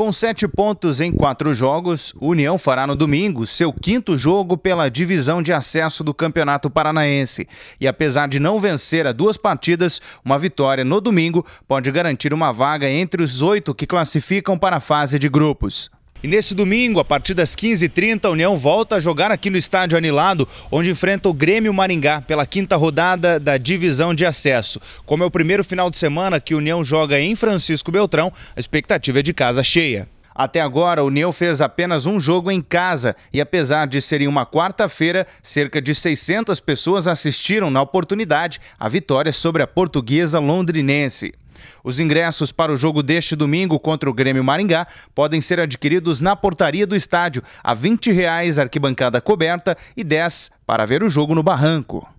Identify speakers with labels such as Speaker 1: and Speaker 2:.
Speaker 1: Com sete pontos em quatro jogos, União fará no domingo seu quinto jogo pela divisão de acesso do Campeonato Paranaense. E apesar de não vencer a duas partidas, uma vitória no domingo pode garantir uma vaga entre os oito que classificam para a fase de grupos. E nesse domingo, a partir das 15h30, a União volta a jogar aqui no estádio Anilado, onde enfrenta o Grêmio Maringá pela quinta rodada da divisão de acesso. Como é o primeiro final de semana que a União joga em Francisco Beltrão, a expectativa é de casa cheia. Até agora, a União fez apenas um jogo em casa e, apesar de ser em uma quarta-feira, cerca de 600 pessoas assistiram na oportunidade a vitória sobre a portuguesa londrinense. Os ingressos para o jogo deste domingo contra o Grêmio Maringá podem ser adquiridos na portaria do estádio, a R$ 20 reais arquibancada coberta e 10 para ver o jogo no Barranco.